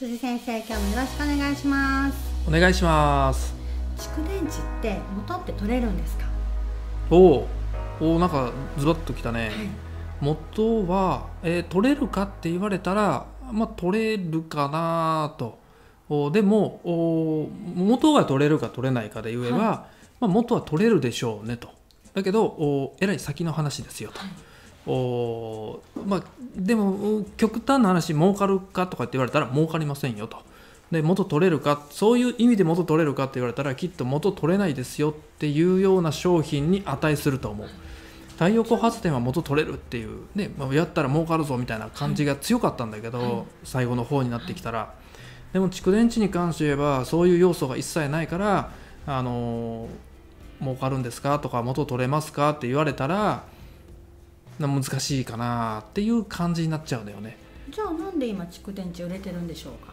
辻先生今日もよろしくお願いしますお願いします蓄電池って元って取れるんですかおおおなんかズバッときたね、はい、元は、えー、取れるかって言われたらまあ取れるかなとおでもお元が取れるか取れないかで言えば、はい、まあ、元は取れるでしょうねとだけどおえらい先の話ですよと。はいおまあ、でも極端な話儲かるかとかって言われたら儲かりませんよとで元取れるかそういう意味で元取れるかって言われたらきっと元取れないですよっていうような商品に値すると思う太陽光発電は元取れるっていうね、まあ、やったら儲かるぞみたいな感じが強かったんだけど、はい、最後の方になってきたらでも蓄電池に関して言えばそういう要素が一切ないからあの儲かるんですかとか元取れますかって言われたら難しいかなっていう感じになっちゃうんだよねじゃあなんで今蓄電池売れてるんでしょうか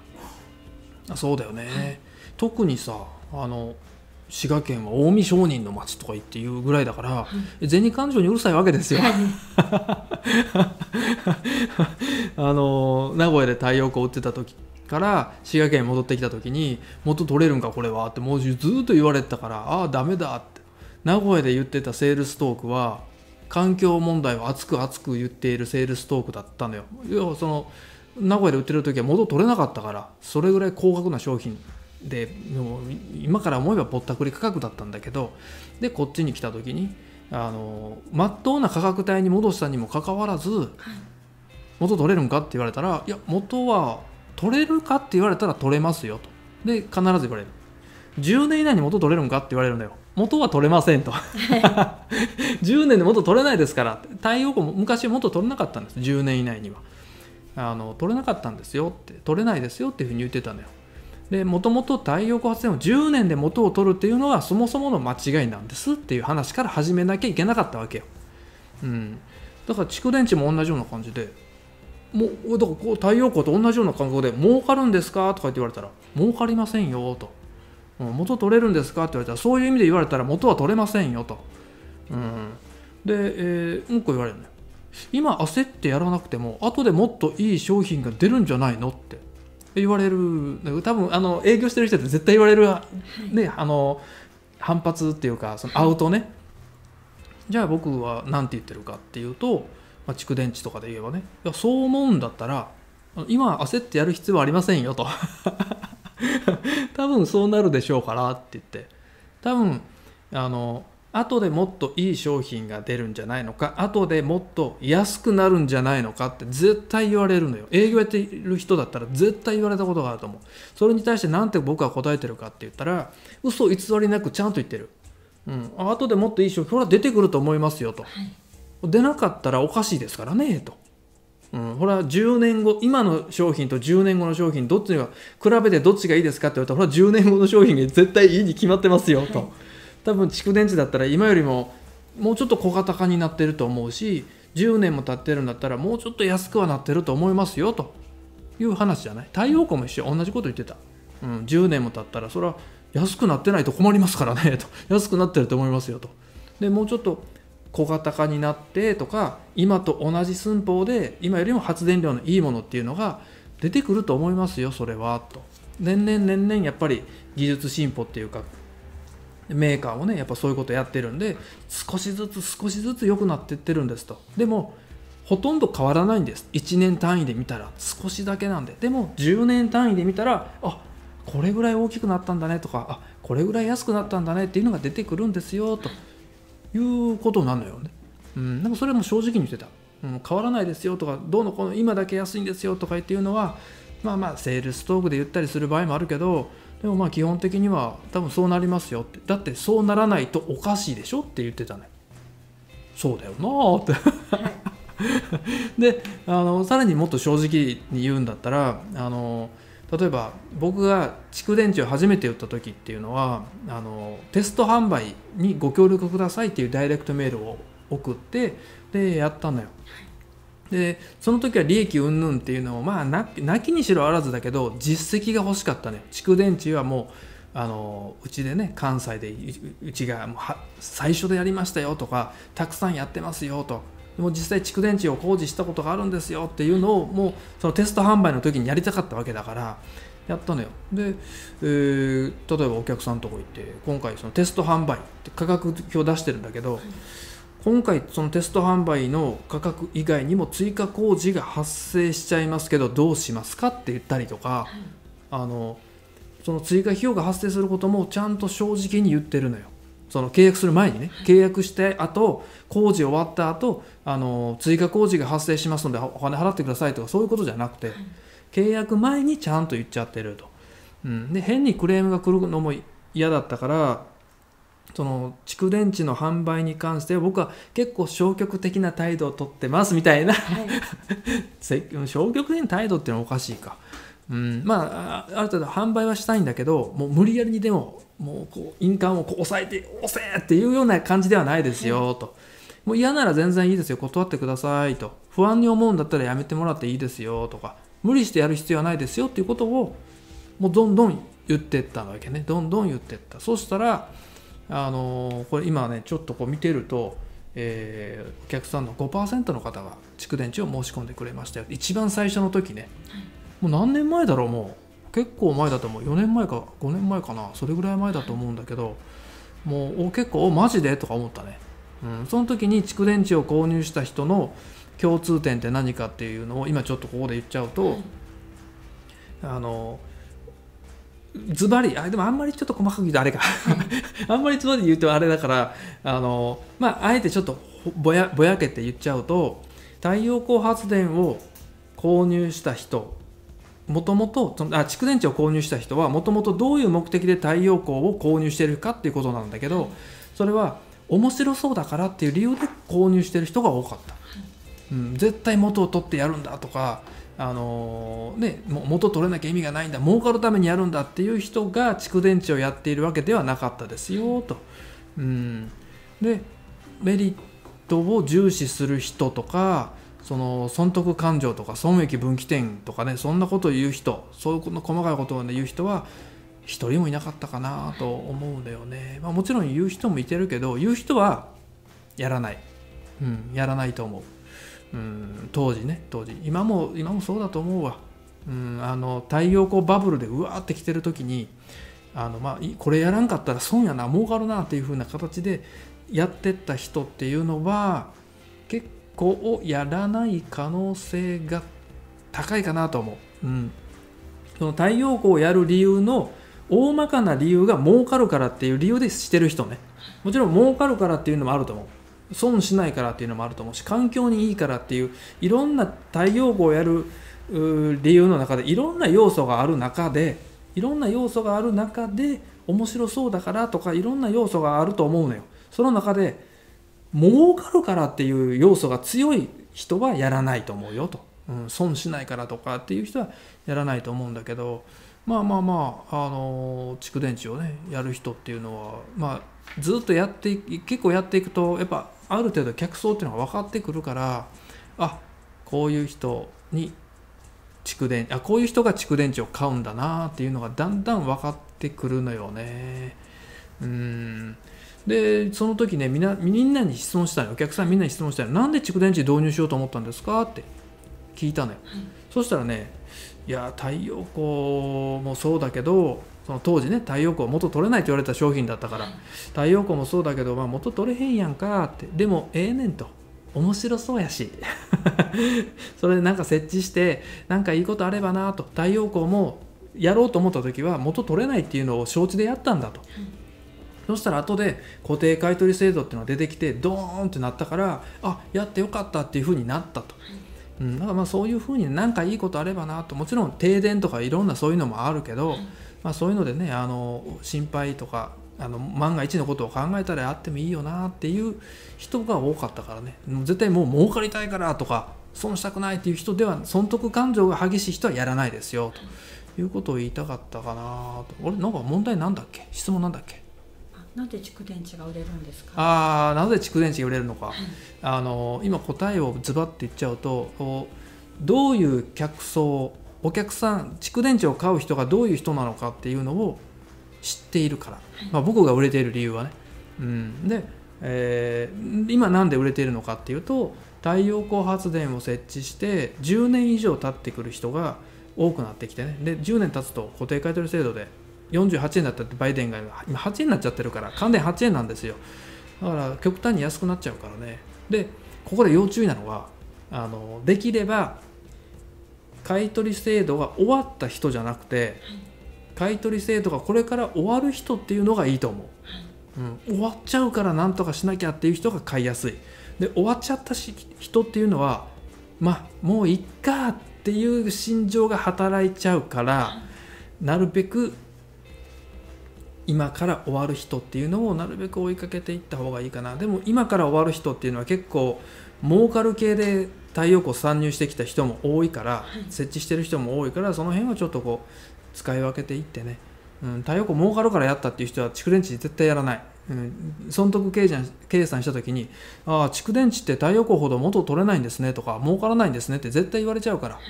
あそうだよね、はい、特にさあの滋賀県は近江商人の町とか言っていうぐらいだから、はい、銭勘定にうるさいわけですよ。あの名古屋で太陽光売ってた時から滋賀県に戻ってきた時に「もっと取れるんかこれは」ってもうずっと言われてたから「ああダメだ」って名古屋で言ってたセールストークは環境問題を熱く熱く言っているセールストークだったのよ要はその名古屋で売ってる時は元取れなかったからそれぐらい高額な商品でもう今から思えばぼったくり価格だったんだけどでこっちに来た時にあの真っ当な価格帯に戻したにもかかわらず、はい、元取れるんかって言われたらいや元は取れるかって言われたら取れますよとで必ず言われる10年以内に元取れるんかって言われるんだよ元は取れませんと10年で元取れないですから太陽光も昔元取れなかったんです10年以内にはあの取れなかったんですよって取れないですよっていうふうに言ってたのよでもともと太陽光発電を10年で元を取るっていうのがそもそもの間違いなんですっていう話から始めなきゃいけなかったわけよ、うん、だから蓄電池も同じような感じでもうだからこう太陽光と同じような感覚で儲かるんですかとか言って言われたら儲かりませんよと元取れるんですかって言われたらそういう意味で言われたら元は取れませんよと、うん、で、えー、うんこ言われるね、よ今焦ってやらなくても後でもっといい商品が出るんじゃないのって言われる多分あの営業してる人って絶対言われる、ね、あの反発っていうかそのアウトね、じゃあ僕は何て言ってるかっていうと、まあ、蓄電池とかで言えばねいやそう思うんだったら今焦ってやる必要はありませんよと 多分そうなるでしょうからって言って多分あの後でもっといい商品が出るんじゃないのか後でもっと安くなるんじゃないのかって絶対言われるのよ営業やってる人だったら絶対言われたことがあると思うそれに対して何て僕は答えてるかって言ったら嘘偽りなくちゃんと言ってる、うん、後でもっといい商品ほら出てくると思いますよと、はい、出なかったらおかしいですからねとうん、ほら10年後、今の商品と10年後の商品、どっちが、比べてどっちがいいですかって言われたら、ほら10年後の商品が絶対いいに決まってますよと。はい、多分蓄電池だったら今よりももうちょっと小型化になってると思うし、10年も経ってるんだったらもうちょっと安くはなってると思いますよという話じゃない太陽光も一緒同じこと言ってた、うん、10年も経ったらそれは安くなってないと困りますからねと安くなってると思いますよとでもうちょっと小型化になってとか今と同じ寸法で今よりも発電量のいいものっていうのが出てくると思いますよそれはと年々年々やっぱり技術進歩っていうかメーカーもねやっぱそういうことやってるんで少しずつ少しずつ良くなってってるんですとでもほとんど変わらないんです1年単位で見たら少しだけなんででも10年単位で見たらあこれぐらい大きくなったんだねとかあこれぐらい安くなったんだねっていうのが出てくるんですよということなのよね。うん、なんかそれも正直に言ってた。うん、変わらないですよとか、どうのこの今だけ安いんですよとか言っていうのは、まあまあセールストークで言ったりする場合もあるけど、でもまあ基本的には多分そうなりますよって。だってそうならないとおかしいでしょって言ってたね。そうだよなって であのさらにもっと正直に言うんだったらあの例えば僕が蓄電池を初めて売った時っていうのはあのテスト販売にご協力くださいっていうダイレクトメールを送ってでやったのよ。でその時は利益云々っていうのをまあなきにしろあらずだけど実績が欲しかったね蓄電池はもうあのうちでね関西でうちがもう最初でやりましたよとかたくさんやってますよとでも実際蓄電池を工事したことがあるんですよっていうのをもうそのテスト販売の時にやりたかったわけだからやったのよで、えー、例えばお客さんとこ行って今回そのテスト販売って価格表出してるんだけど、はい、今回そのテスト販売の価格以外にも追加工事が発生しちゃいますけどどうしますかって言ったりとか、はい、あのその追加費用が発生することもちゃんと正直に言ってるのよ。その契約する前にね契約してあと工事終わった後あの追加工事が発生しますのでお金払ってくださいとかそういうことじゃなくて、契約前にちゃんと言っちゃってると、うん、で変にクレームが来るのも嫌だったからその蓄電池の販売に関して僕は結構消極的な態度をとってますみたいな、はい、消極的な態度っていうのはおかしいかうん、まあある程度販売はしたいんだけどもう無理やりにでももうこう印鑑をこう押さえて押せっていうような感じではないですよ、はい、ともう嫌なら全然いいですよ断ってくださいと不安に思うんだったらやめてもらっていいですよとか無理してやる必要はないですよっていうことをもうどんどん言ってったわけねどんどん言ってったそしたらあのー、これ今ねちょっとこう見てるとえー、お客さんの5%の方が蓄電池を申し込んでくれましたよ一番最初の時ね、はいもう何年前だろうもう結構前だと思う4年前か5年前かなそれぐらい前だと思うんだけどもう結構おマジでとか思ったね、うん、その時に蓄電池を購入した人の共通点って何かっていうのを今ちょっとここで言っちゃうと、うん、あのズバリあでもあんまりちょっと細かく言うとあれか あんまりズバリ言うとあれだからあのまああえてちょっとぼやぼやけて言っちゃうと太陽光発電を購入した人もともと蓄電池を購入した人はもともとどういう目的で太陽光を購入してるかっていうことなんだけど、それは面白そうだからっていう理由で購入してる人が多かった、うん、絶対元を取ってやるんだとか、あのー、ね、元取れなきゃ意味がないんだ儲かるためにやるんだっていう人が蓄電池をやっているわけではなかったですよと、うん、でメリットを重視する人とかその損得感情とか損益分岐点とかねそんなことを言う人そういうの細かいことを、ね、言う人は一人もいなかったかなと思うんだよね、まあ、もちろん言う人もいてるけど言う人はやらない、うん、やらないと思う、うん、当時ね当時今も今もそうだと思うわ、うん、あの太陽光バブルでうわーって来てる時にあの、まあ、これやらんかったら損やな儲かるなっていう風な形でやってった人っていうのはこをやらない可能性が高いかなと思う。うん、その太陽光をやる理由の大まかな理由が儲かるからっていう理由でしてる人ねもちろん儲かるからっていうのもあると思う損しないからっていうのもあると思うし環境にいいからっていういろんな太陽光をやる理由の中でいろんな要素がある中でいろんな要素がある中で面白そうだからとかいろんな要素があると思うのよその中で儲かるからっていう要素が強い人はやらないと思うよと、うん、損しないからとかっていう人はやらないと思うんだけどまあまあまあ、あの蓄電池をねやる人っていうのは、まあ、ずっとやって結構やっていくとやっぱある程度客層っていうのが分かってくるからあこういう人に蓄電あこういう人が蓄電池を買うんだなっていうのがだんだん分かってくるのよね。うんでその時ねみんなみんなに質問したのお客さんみんなに質問したのなんで蓄電池導入しようと思ったんですかって聞いたのよ、はい、そしたらねいや太陽光もそうだけどその当時ね太陽光元取れないと言われた商品だったから、はい、太陽光もそうだけど、まあ、元取れへんやんかってでもええー、ねんと面白そうやし それでなんか設置してなんかいいことあればなと太陽光もやろうと思った時は元取れないっていうのを承知でやったんだと、はいそしたら後で固定買取制度っていうのが出てきてドーンってなったからあやってよかったっていうふうになったと。うん、だからまあそういうふうに何かいいことあればなともちろん停電とかいろんなそういうのもあるけど、まあ、そういうのでねあの心配とかあの万が一のことを考えたらやってもいいよなっていう人が多かったからね絶対もう儲かりたいからとか損したくないっていう人では損得感情が激しい人はやらないですよということを言いたかったかなと俺なんか問題なんだっけ質問なんだっけなんで蓄電池が売れるんですかあなぜ蓄電池が売れるのか、あの今答えをズバッと言っちゃうとどういう客層お客さん蓄電池を買う人がどういう人なのかっていうのを知っているから、はい、まあ、僕が売れている理由はね、うん、で、えー、今何で売れているのかっていうと太陽光発電を設置して10年以上経ってくる人が多くなってきてねで10年経つと固定買取制度で48円だったってバイデンが今8円になっちゃってるから関連8円なんですよだから極端に安くなっちゃうからねでここで要注意なのはあのできれば買取制度が終わった人じゃなくて買取制度がこれから終わる人っていうのがいいと思う、うん、終わっちゃうからなんとかしなきゃっていう人が買いやすいで終わっちゃったし人っていうのはまあもういっかっていう心情が働いちゃうからなるべく今から終わる人っていうのをなるべく追いかけていった方がいいかなでも今から終わる人っていうのは結構儲かる系で太陽光参入してきた人も多いから、設置してる人も多いからその辺はちょっとこう使い分けていってね、うん、太陽光儲かるからやったっていう人は蓄電池絶対やらない、うん、損得計算計算した時にああ蓄電池って太陽光ほど元取れないんですねとか儲からないんですねって絶対言われちゃうから。はい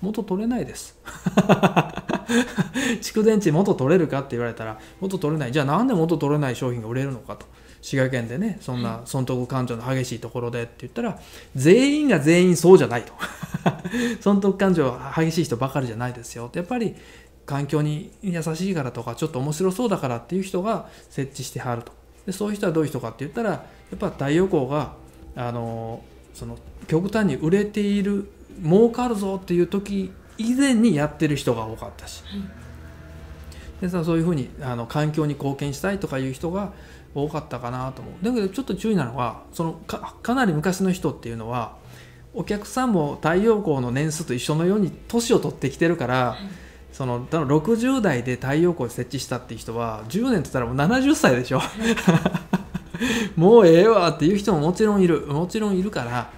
元取れないです 蓄電池元取れるかって言われたら元取れないじゃあなんで元取れない商品が売れるのかと滋賀県でねそんな損得勘定の激しいところでって言ったら全員が全員そうじゃないと 損得勘定激しい人ばかりじゃないですよってやっぱり環境に優しいからとかちょっと面白そうだからっていう人が設置してはるとでそういう人はどういう人かって言ったらやっぱ太陽光があのその極端に売れている儲かるぞっていう時以前にやってる人が多かったし、はい、でさそういうふうにあの環境に貢献したいとかいう人が多かったかなと思うだけどちょっと注意なのはそのかかなり昔の人っていうのはお客さんも太陽光の年数と一緒のように年を取ってきてるから、はい、その多分60代で太陽光設置したっていう人は10年って言ったらもう70歳でしょ もうええわっていう人ももちろんいるもちろんいるから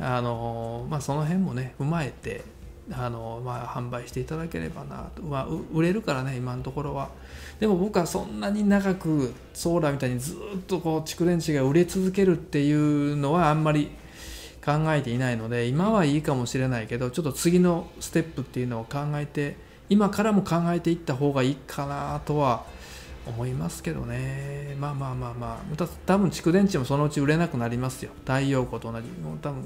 あのまあ、その辺もね踏まえてあの、まあ、販売していただければなと、まあ、売れるからね今のところはでも僕はそんなに長くソーラーみたいにずっとこう蓄電池が売れ続けるっていうのはあんまり考えていないので今はいいかもしれないけどちょっと次のステップっていうのを考えて今からも考えていった方がいいかなとは思いますけどねまあまあまあまあ多分蓄電池もそのうち売れなくなりますよ太陽光と同じもう多分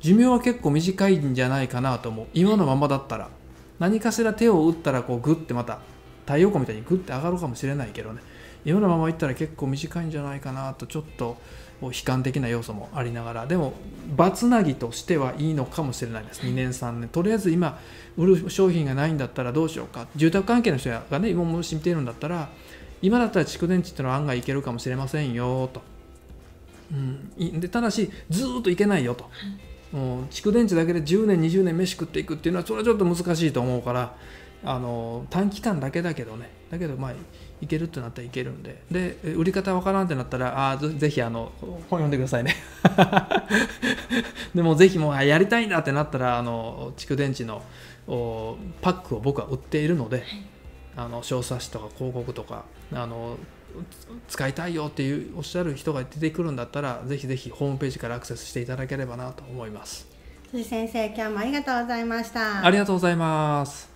寿命は結構短いんじゃないかなと思う今のままだったら何かしら手を打ったらこうグッてまた太陽光みたいにグッて上がるかもしれないけどね今のままいったら結構短いんじゃないかなとちょっと悲観的な要素もありながらでも場つなぎとしてはいいのかもしれないです2年3年とりあえず今売る商品がないんだったらどうしようか住宅関係の人がね今もし見てるんだったら今だったら蓄電池ってのは案外いけるかもしれませんよと、うん、でただしずっといけないよと、うん、蓄電池だけで10年20年飯食っていくっていうのはそれはちょっと難しいと思うからあの短期間だけだけどねだけどまあいけるってなったらいけるんでで売り方わからんってなったらあぜひあの本読んでくださいね でもぜひもうやりたいんだってなったらあの蓄電池のパックを僕は売っているので、はいあの小冊子とか広告とかあの使いたいよっていうおっしゃる人が出てくるんだったらぜひぜひホームページからアクセスしていただければなと思います辻先生今日もありがとうございましたありがとうございます